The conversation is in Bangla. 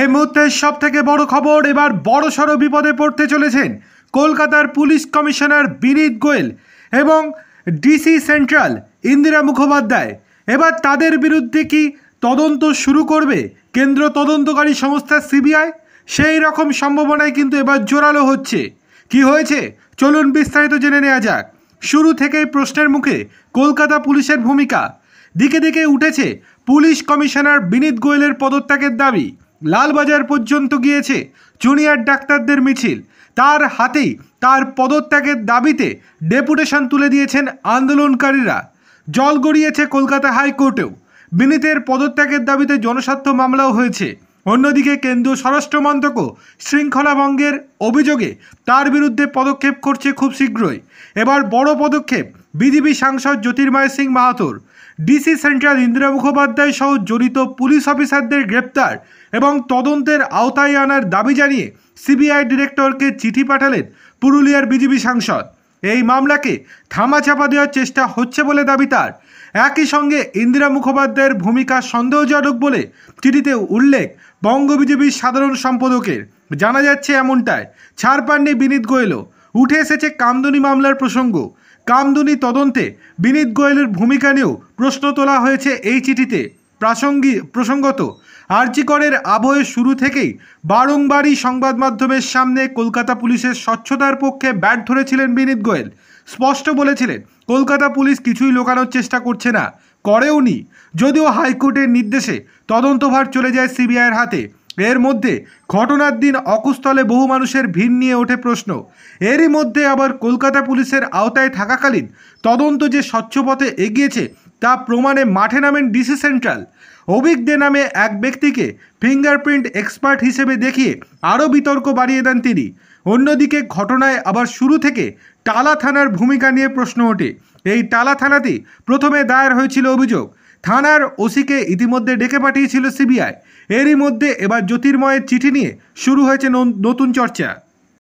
এই মুহূর্তে সব থেকে বড় খবর এবার বড় সড়ো বিপদে পড়তে চলেছেন কলকাতার পুলিশ কমিশনার বিনীত গোয়েল এবং ডিসি সেন্ট্রাল ইন্দিরা মুখোপাধ্যায় এবার তাদের বিরুদ্ধে কি তদন্ত শুরু করবে কেন্দ্র তদন্তকারী সংস্থা সিবিআই সেই রকম সম্ভাবনায় কিন্তু এবার জোরালো হচ্ছে কি হয়েছে চলুন বিস্তারিত জেনে নেওয়া যাক শুরু থেকেই প্রশ্নের মুখে কলকাতা পুলিশের ভূমিকা দিকে দিকে উঠেছে পুলিশ কমিশনার বিনীত গোয়েলের পদত্যাগের দাবি লালবাজার পর্যন্ত গিয়েছে জুনিয়র ডাক্তারদের মিছিল তার হাতেই তার পদত্যাগের দাবিতে ডেপুটেশন তুলে দিয়েছেন আন্দোলনকারীরা জল গড়িয়েছে কলকাতা হাইকোর্টেও বিনীতের পদত্যাগের দাবিতে জনস্বার্থ মামলাও হয়েছে অন্যদিকে কেন্দ্রীয় স্বরাষ্ট্র মন্ত্রকও শৃঙ্খলাভঙ্গের অভিযোগে তার বিরুদ্ধে পদক্ষেপ করছে খুব শীঘ্রই এবার বড় পদক্ষেপ বিজেপি সাংসদ জ্যোতির্ময় সিং মাহাতোর ডিসি সেন্ট্রাল ইন্দিরা মুখোপাধ্যায় সহ জড়িত পুলিশ অফিসারদের গ্রেপ্তার এবং তদন্তের আওতায় আনার দাবি জানিয়ে সিবিআই ডিরেক্টরকে চিঠি পাঠালেন পুরুলিয়ার বিজেপি সাংসদ এই মামলাকে থামাচাপা দেওয়ার চেষ্টা হচ্ছে বলে দাবি তার একই সঙ্গে ইন্দিরা মুখোপাধ্যায়ের ভূমিকা সন্দেহজনক বলে চিঠিতে উল্লেখ বঙ্গ বিজেপির সাধারণ সম্পাদকের জানা যাচ্ছে এমনটায় ছাড় পাননি বিনীত গোয়েলও উঠে এসেছে কামদুনি মামলার প্রসঙ্গ কামদুনি তদন্তে বিনীত গোয়েলের ভূমিকা নিয়েও প্রশ্ন তোলা হয়েছে এই চিঠিতে প্রাসঙ্গিক প্রসঙ্গত আর্জিকরের আবহে শুরু থেকেই বারংবারই সংবাদ মাধ্যমের সামনে কলকাতা পুলিশের স্বচ্ছতার পক্ষে ব্যাট ধরেছিলেন বিনীত গোয়েল স্পষ্ট বলেছিলেন কলকাতা পুলিশ কিছুই লোকানোর চেষ্টা করছে না করেওনি যদিও হাইকোর্টের নির্দেশে তদন্তভার চলে যায় সিবিআইয়ের হাতে এর মধ্যে ঘটনার দিন অকুস্থলে বহু মানুষের ভিড় নিয়ে ওঠে প্রশ্ন এরই মধ্যে আবার কলকাতা পুলিশের আওতায় থাকাকালীন তদন্ত যে স্বচ্ছ পথে এগিয়েছে তা প্রমাণে মাঠে নামেন ডিসি সেন্ট্রাল অভিক দে নামে এক ব্যক্তিকে ফিঙ্গারপ্রিন্ট এক্সপার্ট হিসেবে দেখিয়ে আরও বিতর্ক বাড়িয়ে দেন তিনি অন্যদিকে ঘটনায় আবার শুরু থেকে টালা থানার ভূমিকা নিয়ে প্রশ্ন ওঠে এই টালা থানাতে প্রথমে দায়ের হয়েছিল অভিযোগ থানার ওসিকে ইতিমধ্যে ডেকে পাঠিয়েছিল সিবিআই এরই মধ্যে এবার জ্যোতির্ময়ের চিঠি নিয়ে শুরু হয়েছে নতুন চর্চা